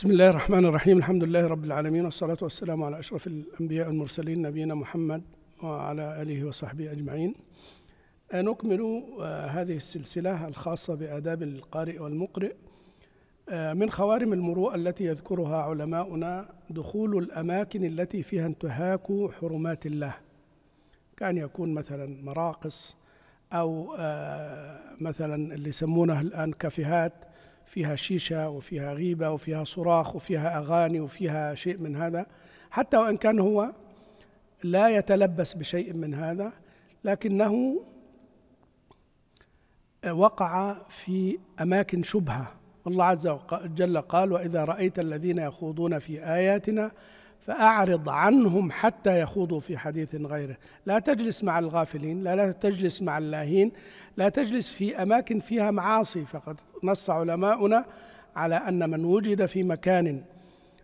بسم الله الرحمن الرحيم الحمد لله رب العالمين والصلاة والسلام على أشرف الأنبياء المرسلين نبينا محمد وعلى آله وصحبه أجمعين آه، نكمل آه، هذه السلسلة الخاصة بآداب القارئ والمقرئ آه، من خوارم المروءة التي يذكرها علماؤنا دخول الأماكن التي فيها انتهاك حرمات الله كان يكون مثلا مراقص أو مثلا اللي يسمونه الآن كافيهات فيها شيشة وفيها غيبة وفيها صراخ وفيها أغاني وفيها شيء من هذا حتى وإن كان هو لا يتلبس بشيء من هذا لكنه وقع في أماكن شبهة والله عز وجل قال وإذا رأيت الذين يخوضون في آياتنا فأعرض عنهم حتى يخوضوا في حديث غيره لا تجلس مع الغافلين لا, لا تجلس مع اللاهين لا تجلس في أماكن فيها معاصي فقد نص علماؤنا على أن من وجد في مكان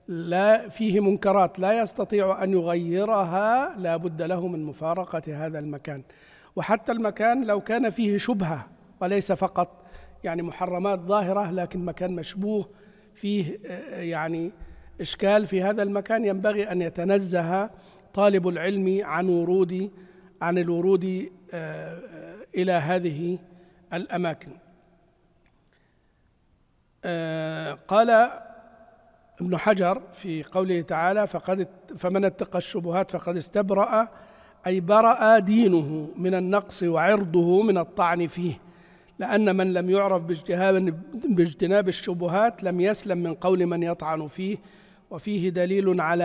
لا فيه منكرات لا يستطيع أن يغيرها لا بد له من مفارقة هذا المكان وحتى المكان لو كان فيه شبهة وليس فقط يعني محرمات ظاهرة لكن مكان مشبوه فيه آه، يعني إشكال في هذا المكان ينبغي أن يتنزه طالب العلم عن ورود عن الورود آه، آه، إلى هذه الأماكن آه، قال ابن حجر في قوله تعالى فقد فمن اتقى الشبهات فقد استبرأ أي برأ دينه من النقص وعرضه من الطعن فيه لأن من لم يعرف باجتناب الشبهات لم يسلم من قول من يطعن فيه وفيه دليل على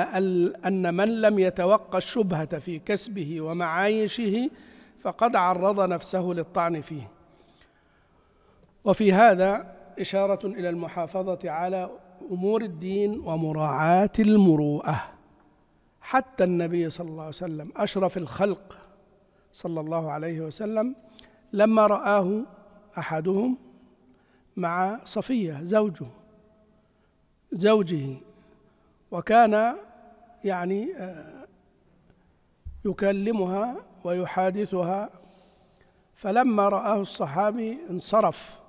أن من لم يتوقى الشبهة في كسبه ومعايشه فقد عرض نفسه للطعن فيه وفي هذا إشارة إلى المحافظة على أمور الدين ومراعاة المروءة حتى النبي صلى الله عليه وسلم أشرف الخلق صلى الله عليه وسلم لما رآه أحدهم مع صفية زوجه زوجه وكان يعني آه، يكلمها ويحادثها فلما رآه الصحابي انصرف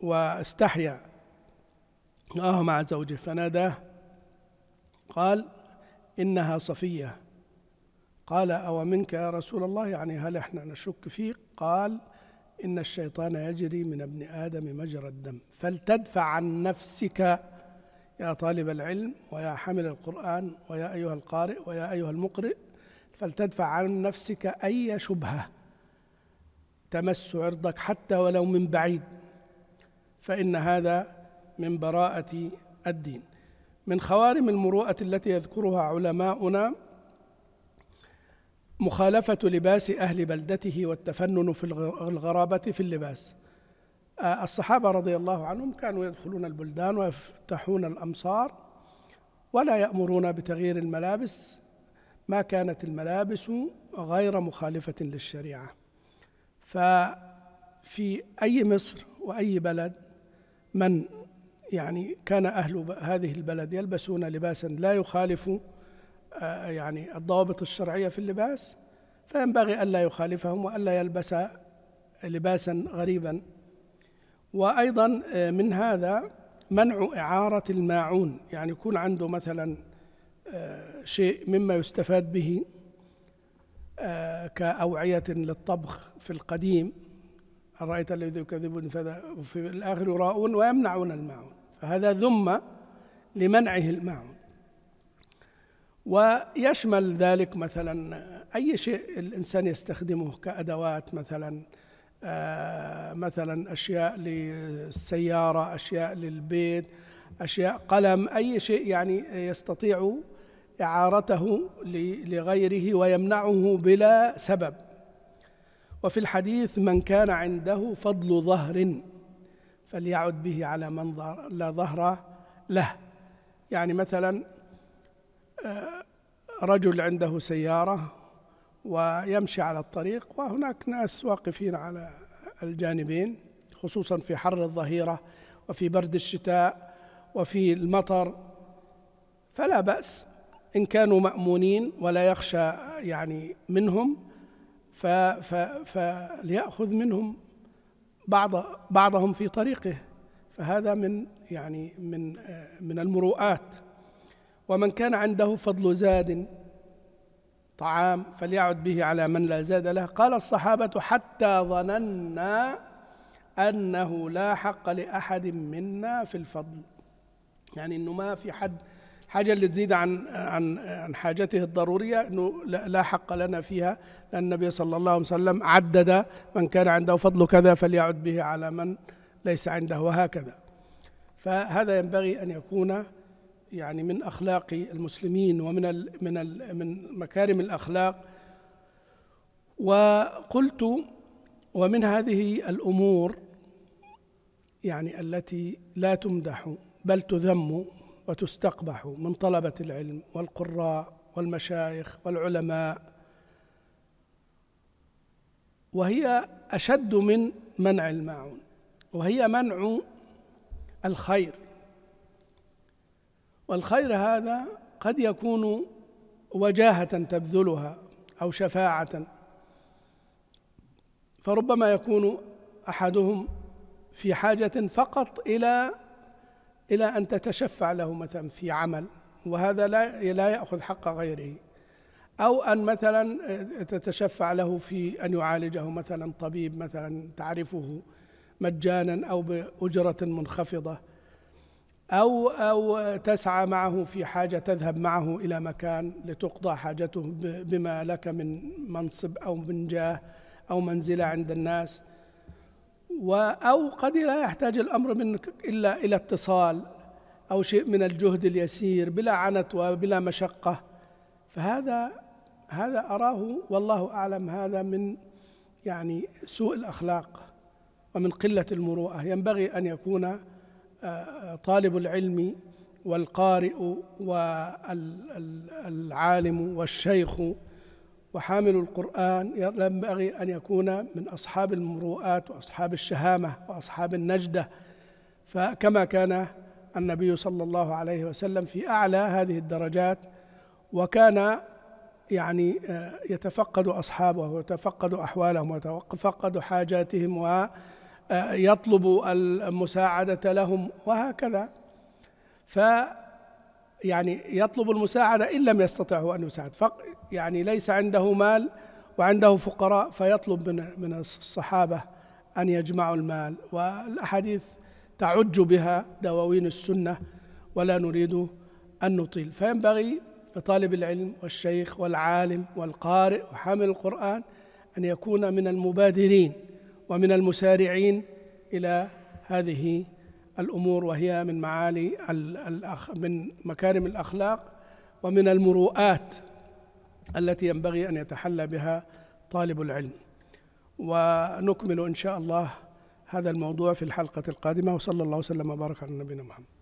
واستحيا رآه مع زوجه فناداه قال إنها صفية قال أو منك يا رسول الله يعني هل احنا نشك فيك قال إن الشيطان يجري من ابن آدم مجرى الدم فلتدفع عن نفسك يا طالب العلم ويا حامل القرآن ويا أيها القارئ ويا أيها المقرئ فلتدفع عن نفسك أي شبهة تمس عرضك حتى ولو من بعيد فإن هذا من براءة الدين من خوارم المروءة التي يذكرها علماؤنا مخالفة لباس أهل بلدته والتفنن في الغرابة في اللباس الصحابة رضي الله عنهم كانوا يدخلون البلدان ويفتحون الأمصار ولا يأمرون بتغيير الملابس ما كانت الملابس غير مخالفة للشريعة ففي أي مصر وأي بلد من يعني كان أهل هذه البلد يلبسون لباسا لا يخالف آه، يعني الضوابط الشرعية في اللباس فينبغي ألا يخالفهم وألا يلبس لباسا غريبا وأيضا آه، من هذا منع إعارة الماعون يعني يكون عنده مثلا آه، شيء مما يستفاد به آه، كأوعية للطبخ في القديم أرأيت الذي يكذبون فذا وفي الآخر يراؤون ويمنعون الماعون فهذا ذم لمنعه الماعون ويشمل ذلك مثلا أي شيء الإنسان يستخدمه كأدوات مثلا آه، مثلا أشياء للسيارة أشياء للبيت أشياء قلم أي شيء يعني يستطيع إعارته لغيره ويمنعه بلا سبب وفي الحديث من كان عنده فضل ظهر فليعد به على من لا ظهر له يعني مثلا آه، رجل عنده سيارة ويمشي على الطريق وهناك ناس واقفين على الجانبين خصوصا في حر الظهيره وفي برد الشتاء وفي المطر فلا باس ان كانوا مامونين ولا يخشى يعني منهم ف ف فلياخذ منهم بعض بعضهم في طريقه فهذا من يعني من من المروءات ومن كان عنده فضل زاد طعام فليعد به على من لا زاد له قال الصحابة حتى ظننا أنه لا حق لأحد منا في الفضل يعني أنه ما في حد حاجة اللي تزيد عن عن عن حاجته الضرورية انه لا حق لنا فيها لأن النبي صلى الله عليه وسلم عدد من كان عنده فضل كذا فليعد به على من ليس عنده وهكذا فهذا ينبغي أن يكون يعني من اخلاق المسلمين ومن الـ من الـ من مكارم الاخلاق وقلت ومن هذه الامور يعني التي لا تمدح بل تذم وتستقبح من طلبه العلم والقراء والمشايخ والعلماء وهي اشد من منع الماعون وهي منع الخير والخير هذا قد يكون وجاهة تبذلها أو شفاعة فربما يكون أحدهم في حاجة فقط إلى إلى أن تتشفع له مثلا في عمل وهذا لا لا يأخذ حق غيره أو أن مثلا تتشفع له في أن يعالجه مثلا طبيب مثلا تعرفه مجانا أو بأجرة منخفضة أو أو تسعى معه في حاجة تذهب معه إلى مكان لتقضى حاجته بما لك من منصب أو من جاه أو منزلة عند الناس أو قد لا يحتاج الأمر منك إلا إلى اتصال أو شيء من الجهد اليسير بلا عنت وبلا مشقة فهذا هذا أراه والله أعلم هذا من يعني سوء الأخلاق ومن قلة المروءة ينبغي أن يكون طالب العلم والقارئ والعالم والشيخ وحامل القرآن ينبغي أن يكون من أصحاب المروءات وأصحاب الشهامة وأصحاب النجدة فكما كان النبي صلى الله عليه وسلم في أعلى هذه الدرجات وكان يعني يتفقد أصحابه ويتفقد أحوالهم ويتفقد حاجاتهم و يطلب المساعدة لهم وهكذا ف يعني يطلب المساعدة إن لم يستطع هو أن يساعد يعني ليس عنده مال وعنده فقراء فيطلب من من الصحابة أن يجمعوا المال والأحاديث تعج بها دواوين السنة ولا نريد أن نطيل فينبغي لطالب العلم والشيخ والعالم والقارئ وحامل القرآن أن يكون من المبادرين ومن المسارعين إلى هذه الأمور وهي من معالي من مكارم الأخلاق ومن المروءات التي ينبغي أن يتحلى بها طالب العلم ونكمل إن شاء الله هذا الموضوع في الحلقة القادمة وصلى الله وسلم وبارك على نبينا محمد